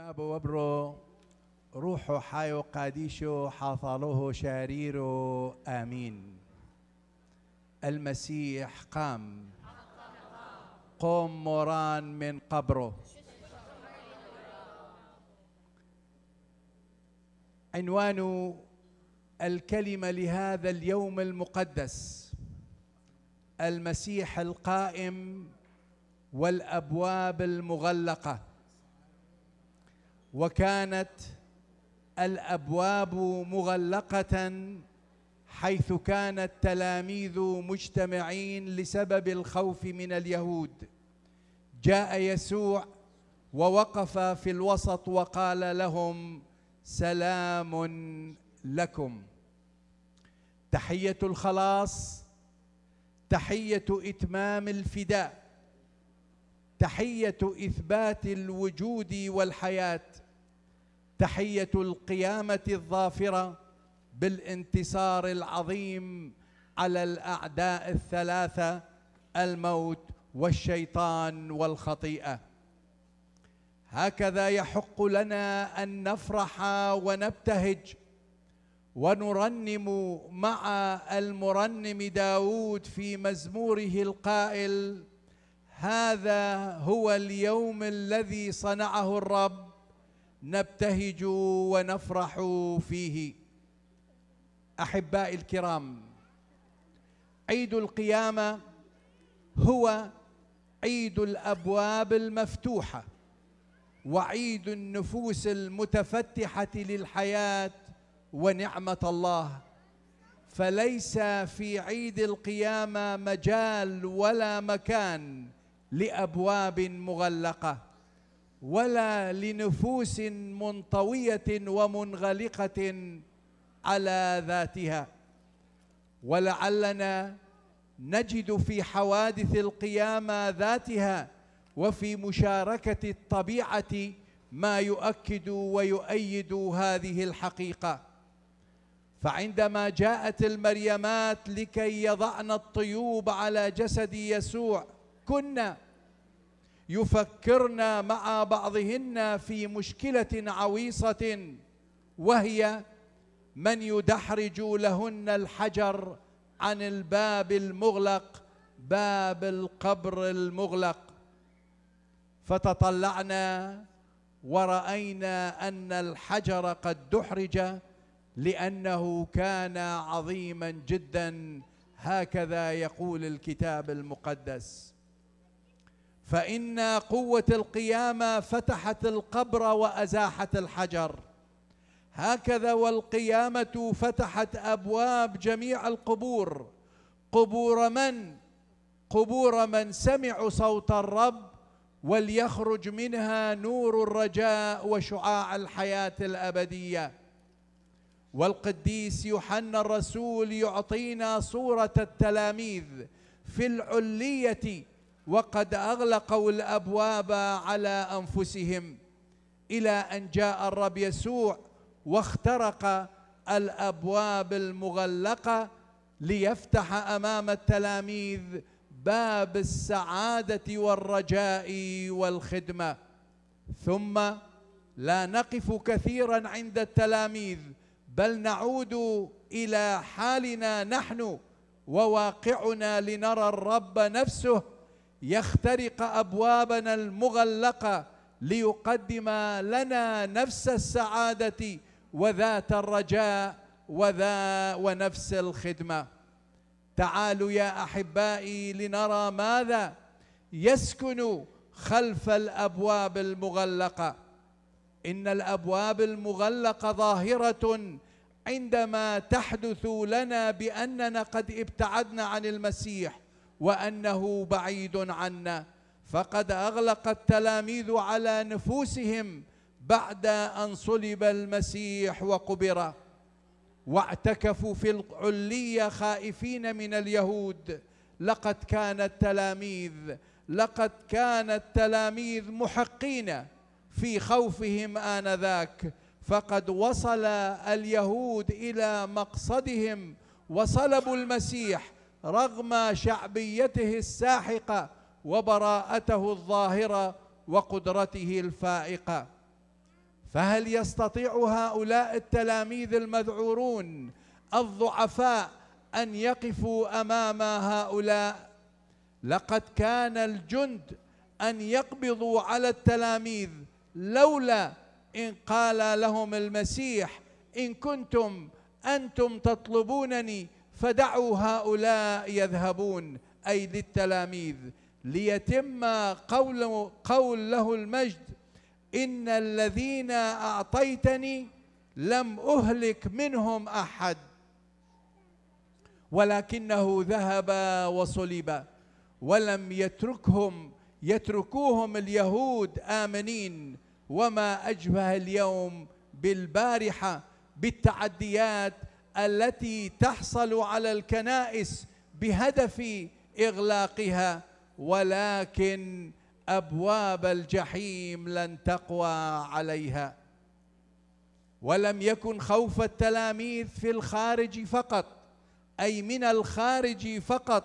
ما وبرو روحو حايو قاديشو حاصلوه شاريرو آمين المسيح قام قوم مران من قبره عنوان الكلمة لهذا اليوم المقدس المسيح القائم والأبواب المغلقة وكانت الابواب مغلقه حيث كان التلاميذ مجتمعين لسبب الخوف من اليهود جاء يسوع ووقف في الوسط وقال لهم سلام لكم تحيه الخلاص تحيه اتمام الفداء تحيه اثبات الوجود والحياه تحيه القيامه الظافره بالانتصار العظيم على الاعداء الثلاثه الموت والشيطان والخطيئه هكذا يحق لنا ان نفرح ونبتهج ونرنم مع المرنم داود في مزموره القائل هذا هو اليوم الذي صنعه الرب نبتهج ونفرح فيه احبائي الكرام عيد القيامه هو عيد الابواب المفتوحه وعيد النفوس المتفتحه للحياه ونعمه الله فليس في عيد القيامه مجال ولا مكان لابواب مغلقه ولا لنفوس منطويه ومنغلقه على ذاتها ولعلنا نجد في حوادث القيامه ذاتها وفي مشاركه الطبيعه ما يؤكد ويؤيد هذه الحقيقه فعندما جاءت المريمات لكي يضعن الطيوب على جسد يسوع كنا يفكرن مع بعضهن في مشكله عويصه وهي من يدحرج لهن الحجر عن الباب المغلق باب القبر المغلق فتطلعنا وراينا ان الحجر قد دحرج لانه كان عظيما جدا هكذا يقول الكتاب المقدس فإن قوة القيامة فتحت القبر وأزاحت الحجر هكذا والقيامة فتحت أبواب جميع القبور قبور من؟ قبور من سمعوا صوت الرب وليخرج منها نور الرجاء وشعاع الحياة الأبدية والقديس يوحنا الرسول يعطينا صورة التلاميذ في العلية وقد اغلقوا الابواب على انفسهم الى ان جاء الرب يسوع واخترق الابواب المغلقه ليفتح امام التلاميذ باب السعاده والرجاء والخدمه ثم لا نقف كثيرا عند التلاميذ بل نعود الى حالنا نحن وواقعنا لنرى الرب نفسه يخترق ابوابنا المغلقه ليقدم لنا نفس السعاده وذات الرجاء وذا ونفس الخدمه تعالوا يا احبائي لنرى ماذا يسكن خلف الابواب المغلقه ان الابواب المغلقه ظاهره عندما تحدث لنا باننا قد ابتعدنا عن المسيح وانه بعيد عنا فقد اغلق التلاميذ على نفوسهم بعد ان صلب المسيح وقبر واعتكفوا في العليه خائفين من اليهود لقد كان التلاميذ لقد كان التلاميذ محقين في خوفهم انذاك فقد وصل اليهود الى مقصدهم وصلبوا المسيح رغم شعبيته الساحقه وبراءته الظاهره وقدرته الفائقه فهل يستطيع هؤلاء التلاميذ المذعورون الضعفاء ان يقفوا امام هؤلاء لقد كان الجند ان يقبضوا على التلاميذ لولا ان قال لهم المسيح ان كنتم انتم تطلبونني فدعوا هؤلاء يذهبون أي للتلاميذ ليتم قول, قول له المجد إن الذين أعطيتني لم أهلك منهم أحد ولكنه ذهب وصلب ولم يتركهم يتركوهم اليهود آمنين وما أجبه اليوم بالبارحة بالتعديات التي تحصل على الكنائس بهدف اغلاقها ولكن ابواب الجحيم لن تقوى عليها ولم يكن خوف التلاميذ في الخارج فقط اي من الخارج فقط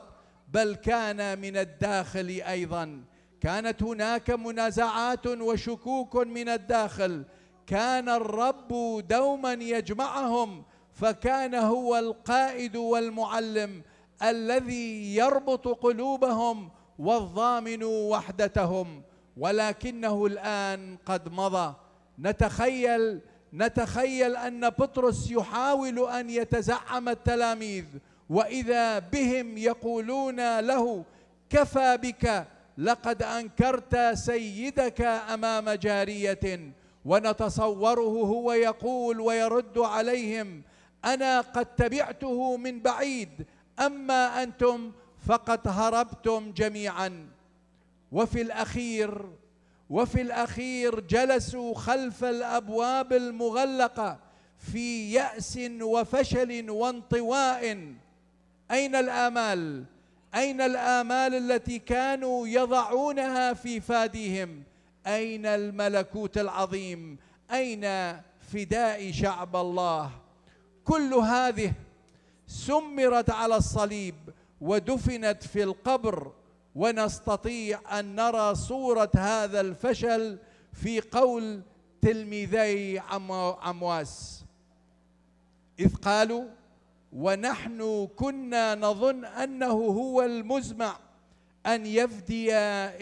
بل كان من الداخل ايضا كانت هناك منازعات وشكوك من الداخل كان الرب دوما يجمعهم فكان هو القائد والمعلم الذي يربط قلوبهم والضامن وحدتهم ولكنه الان قد مضى نتخيل نتخيل ان بطرس يحاول ان يتزعم التلاميذ واذا بهم يقولون له كفى بك لقد انكرت سيدك امام جاريه ونتصوره هو يقول ويرد عليهم انا قد تبعته من بعيد اما انتم فقد هربتم جميعا وفي الاخير وفي الاخير جلسوا خلف الابواب المغلقه في ياس وفشل وانطواء اين الامال اين الامال التي كانوا يضعونها في فاديهم اين الملكوت العظيم اين فداء شعب الله كل هذه سمرت على الصليب ودفنت في القبر ونستطيع ان نرى صوره هذا الفشل في قول تلميذي عمواس اذ قالوا ونحن كنا نظن انه هو المزمع ان يفدي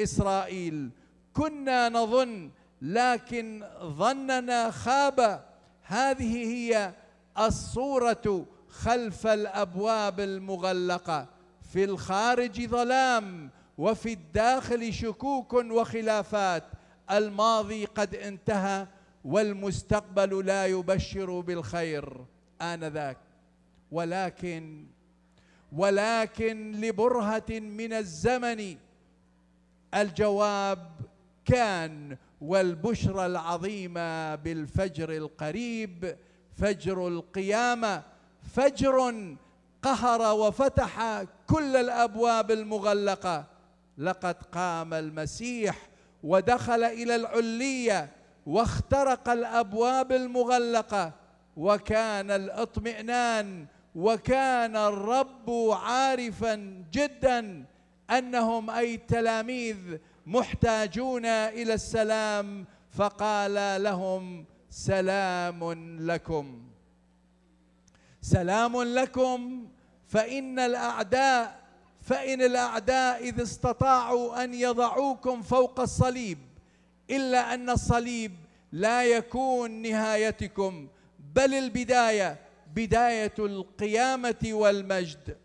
اسرائيل كنا نظن لكن ظننا خاب هذه هي الصوره خلف الابواب المغلقه في الخارج ظلام وفي الداخل شكوك وخلافات الماضي قد انتهى والمستقبل لا يبشر بالخير انذاك ولكن ولكن لبرهه من الزمن الجواب كان والبشرى العظيمه بالفجر القريب فجر القيامه فجر قهر وفتح كل الابواب المغلقه لقد قام المسيح ودخل الى العليه واخترق الابواب المغلقه وكان الاطمئنان وكان الرب عارفا جدا انهم اي التلاميذ محتاجون الى السلام فقال لهم سلام لكم سلام لكم فإن الأعداء فإن الأعداء إذ استطاعوا أن يضعوكم فوق الصليب إلا أن الصليب لا يكون نهايتكم بل البداية بداية القيامة والمجد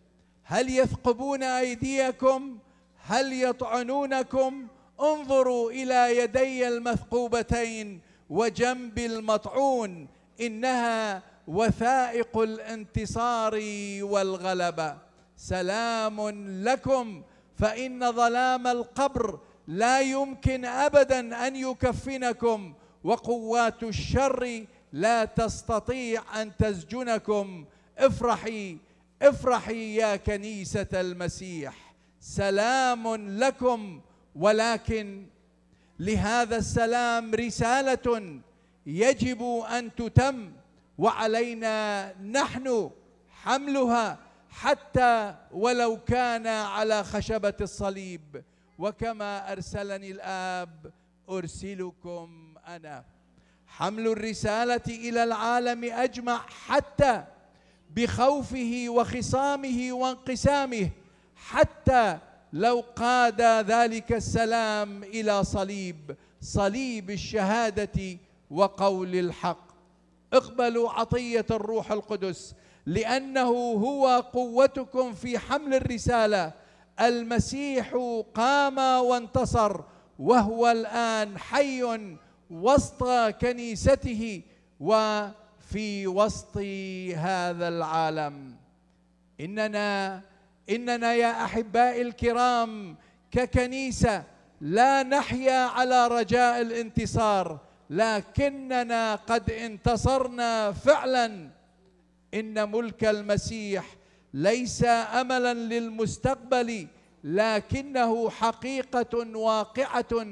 هل يثقبون أيديكم هل يطعنونكم انظروا إلى يدي المثقوبتين وجنب المطعون انها وثائق الانتصار والغلبه سلام لكم فان ظلام القبر لا يمكن ابدا ان يكفنكم وقوات الشر لا تستطيع ان تسجنكم افرحي افرحي يا كنيسه المسيح سلام لكم ولكن لهذا السلام رساله يجب ان تتم وعلينا نحن حملها حتى ولو كان على خشبه الصليب وكما ارسلني الاب ارسلكم انا حمل الرساله الى العالم اجمع حتى بخوفه وخصامه وانقسامه حتى لو قاد ذلك السلام الى صليب صليب الشهاده وقول الحق اقبلوا عطيه الروح القدس لانه هو قوتكم في حمل الرساله المسيح قام وانتصر وهو الان حي وسط كنيسته وفي وسط هذا العالم اننا اننا يا احبائي الكرام ككنيسه لا نحيا على رجاء الانتصار لكننا قد انتصرنا فعلا ان ملك المسيح ليس املا للمستقبل لكنه حقيقه واقعه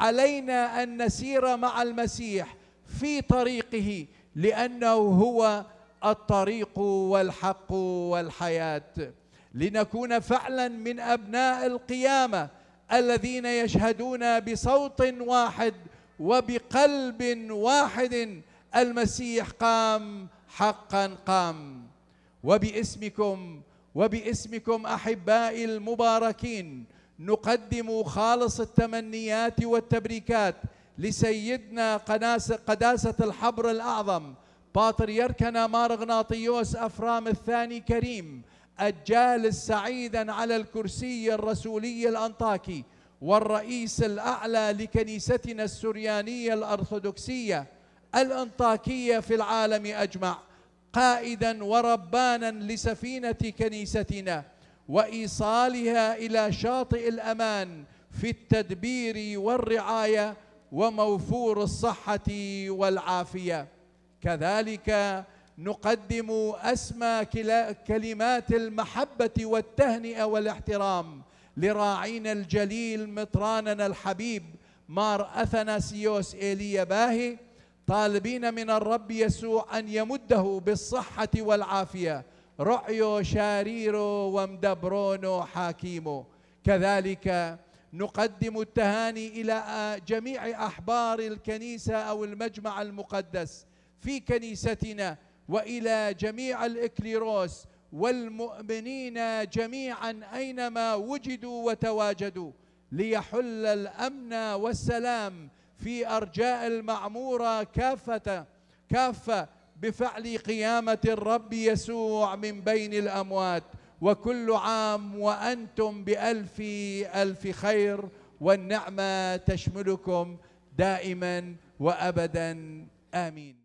علينا ان نسير مع المسيح في طريقه لانه هو الطريق والحق والحياه لنكون فعلا من ابناء القيامه الذين يشهدون بصوت واحد وبقلب واحد المسيح قام حقا قام وباسمكم وباسمكم احبائي المباركين نقدم خالص التمنيات والتبريكات لسيدنا قداسة الحبر الأعظم باطريركنا مارغناطيوس أفرام الثاني كريم الجالس سعيدا على الكرسي الرسولي الأنطاكي والرئيس الأعلى لكنيستنا السريانية الأرثوذكسية الأنطاكية في العالم أجمع قائدا وربانا لسفينة كنيستنا وإيصالها إلى شاطئ الأمان في التدبير والرعاية وموفور الصحة والعافية كذلك نقدم اسمى كلمات المحبه والتهنئه والاحترام لراعينا الجليل مطراننا الحبيب مار اثناسيوس ايليا باهي طالبين من الرب يسوع ان يمده بالصحه والعافيه رعيو شاريرو ومدبرونو حاكيمو كذلك نقدم التهاني الى جميع احبار الكنيسه او المجمع المقدس في كنيستنا والى جميع الاكليروس والمؤمنين جميعا اينما وجدوا وتواجدوا ليحل الامن والسلام في ارجاء المعموره كافه كافه بفعل قيامه الرب يسوع من بين الاموات وكل عام وانتم بالف الف خير والنعمه تشملكم دائما وابدا امين